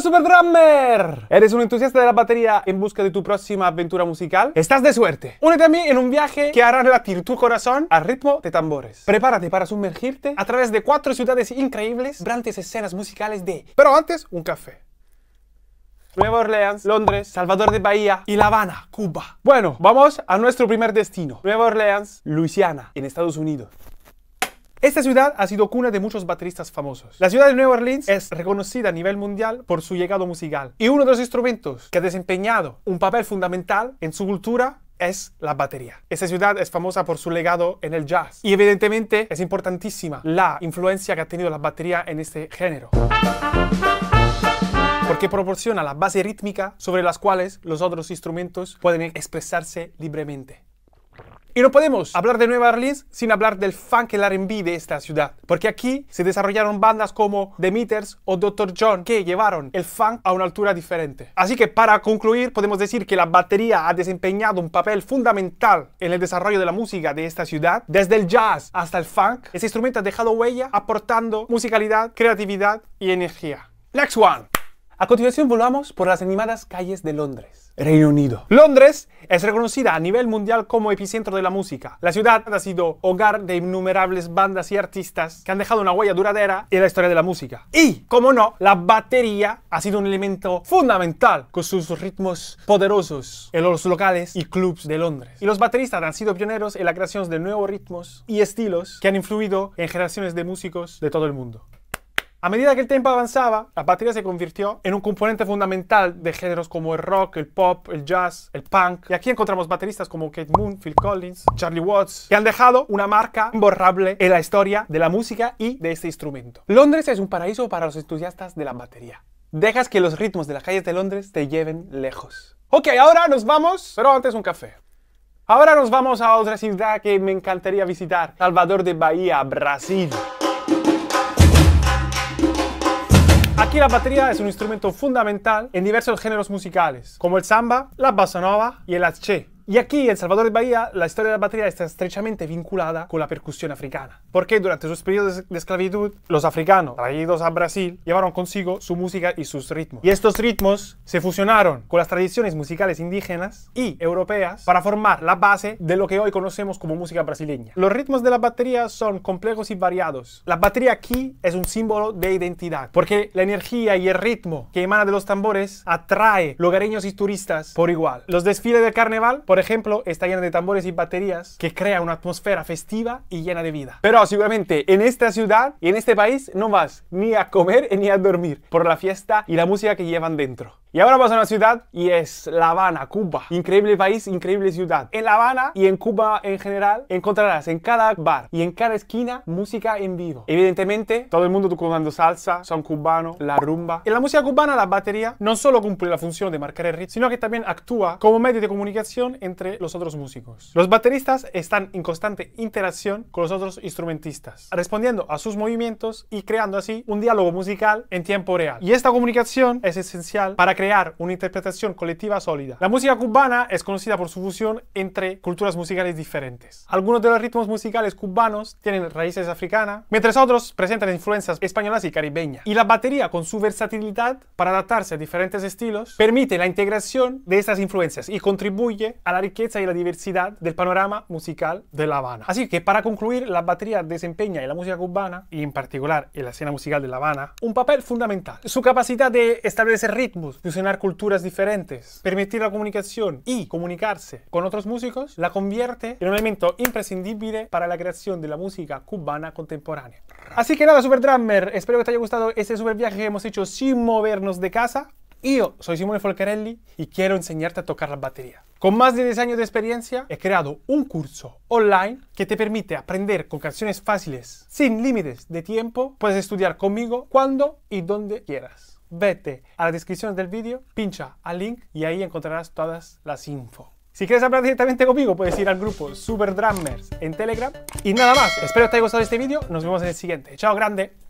Super Drummer, ¿eres un entusiasta de la batería en busca de tu próxima aventura musical? Estás de suerte. Únete a mí en un viaje que hará latir tu corazón al ritmo de tambores. Prepárate para sumergirte a través de cuatro ciudades increíbles, grandes escenas musicales de... Pero antes, un café. Nueva Orleans, Londres, Salvador de Bahía y La Habana, Cuba. Bueno, vamos a nuestro primer destino. Nueva Orleans, Luisiana, en Estados Unidos. Esta ciudad ha sido cuna de muchos bateristas famosos. La ciudad de Nueva Orleans es reconocida a nivel mundial por su llegado musical y uno de los instrumentos que ha desempeñado un papel fundamental en su cultura es la batería. Esta ciudad es famosa por su legado en el jazz y evidentemente es importantísima la influencia que ha tenido la batería en este género porque proporciona la base rítmica sobre las cuales los otros instrumentos pueden expresarse libremente. Y no podemos hablar de Nueva Orleans sin hablar del funk, la RB de esta ciudad, porque aquí se desarrollaron bandas como The Meters o Dr. John que llevaron el funk a una altura diferente. Así que para concluir, podemos decir que la batería ha desempeñado un papel fundamental en el desarrollo de la música de esta ciudad, desde el jazz hasta el funk. Ese instrumento ha dejado huella aportando musicalidad, creatividad y energía. Next one. A continuación volvamos por las animadas calles de Londres. Reino Unido. Londres es reconocida a nivel mundial como epicentro de la música. La ciudad ha sido hogar de innumerables bandas y artistas que han dejado una huella duradera en la historia de la música. Y, como no, la batería ha sido un elemento fundamental con sus ritmos poderosos en los locales y clubs de Londres. Y los bateristas han sido pioneros en la creación de nuevos ritmos y estilos que han influido en generaciones de músicos de todo el mundo. A medida que el tiempo avanzaba, la batería se convirtió en un componente fundamental de géneros como el rock, el pop, el jazz, el punk. Y aquí encontramos bateristas como Kate Moon, Phil Collins, Charlie Watts, que han dejado una marca imborrable en la historia de la música y de este instrumento. Londres es un paraíso para los entusiastas de la batería. Dejas que los ritmos de las calles de Londres te lleven lejos. Ok, ahora nos vamos, pero antes un café. Ahora nos vamos a otra ciudad que me encantaría visitar, Salvador de Bahía, Brasil. Aquí la batería es un instrumento fundamental en diversos géneros musicales, como el samba, la bossa nova y el H. Y aquí El Salvador de Bahía, la historia de la batería está estrechamente vinculada con la percusión africana, porque durante sus periodos de esclavitud, los africanos traídos a Brasil llevaron consigo su música y sus ritmos. Y estos ritmos se fusionaron con las tradiciones musicales indígenas y europeas para formar la base de lo que hoy conocemos como música brasileña. Los ritmos de la batería son complejos y variados. La batería aquí es un símbolo de identidad, porque la energía y el ritmo que emana de los tambores atrae lugareños y turistas por igual. Los desfiles del carnaval, por ejemplo, está llena de tambores y baterías que crea una atmósfera festiva y llena de vida. Pero seguramente en esta ciudad y en este país no vas ni a comer ni a dormir por la fiesta y la música que llevan dentro. Y ahora vamos a una ciudad y es La Habana, Cuba. Increíble país, increíble ciudad. En La Habana y en Cuba en general encontrarás en cada bar y en cada esquina música en vivo. Evidentemente, todo el mundo tocando salsa, son cubano, la rumba. En la música cubana la batería no solo cumple la función de marcar el ritmo, sino que también actúa como medio de comunicación entre los otros músicos. Los bateristas están en constante interacción con los otros instrumentistas, respondiendo a sus movimientos y creando así un diálogo musical en tiempo real. Y esta comunicación es esencial para crear una interpretación colectiva sólida. La música cubana es conocida por su fusión entre culturas musicales diferentes. Algunos de los ritmos musicales cubanos tienen raíces africanas, mientras otros presentan influencias españolas y caribeñas. Y la batería, con su versatilidad para adaptarse a diferentes estilos, permite la integración de estas influencias y contribuye la riqueza y la diversidad del panorama musical de La Habana. Así que para concluir, la batería desempeña en la música cubana, y en particular en la escena musical de La Habana, un papel fundamental. Su capacidad de establecer ritmos, fusionar culturas diferentes, permitir la comunicación y comunicarse con otros músicos, la convierte en un elemento imprescindible para la creación de la música cubana contemporánea. Así que nada, Super Drummer, espero que te haya gustado este super viaje que hemos hecho sin movernos de casa. Yo soy Simone Folcarelli y quiero enseñarte a tocar la batería. Con más de 10 años de experiencia, he creado un curso online que te permite aprender con canciones fáciles, sin límites de tiempo. Puedes estudiar conmigo cuando y donde quieras. Vete a la descripción del vídeo, pincha al link y ahí encontrarás todas las info. Si quieres hablar directamente conmigo, puedes ir al grupo Super Drummers en Telegram. Y nada más, espero que te haya gustado este vídeo. Nos vemos en el siguiente. ¡Chao, grande!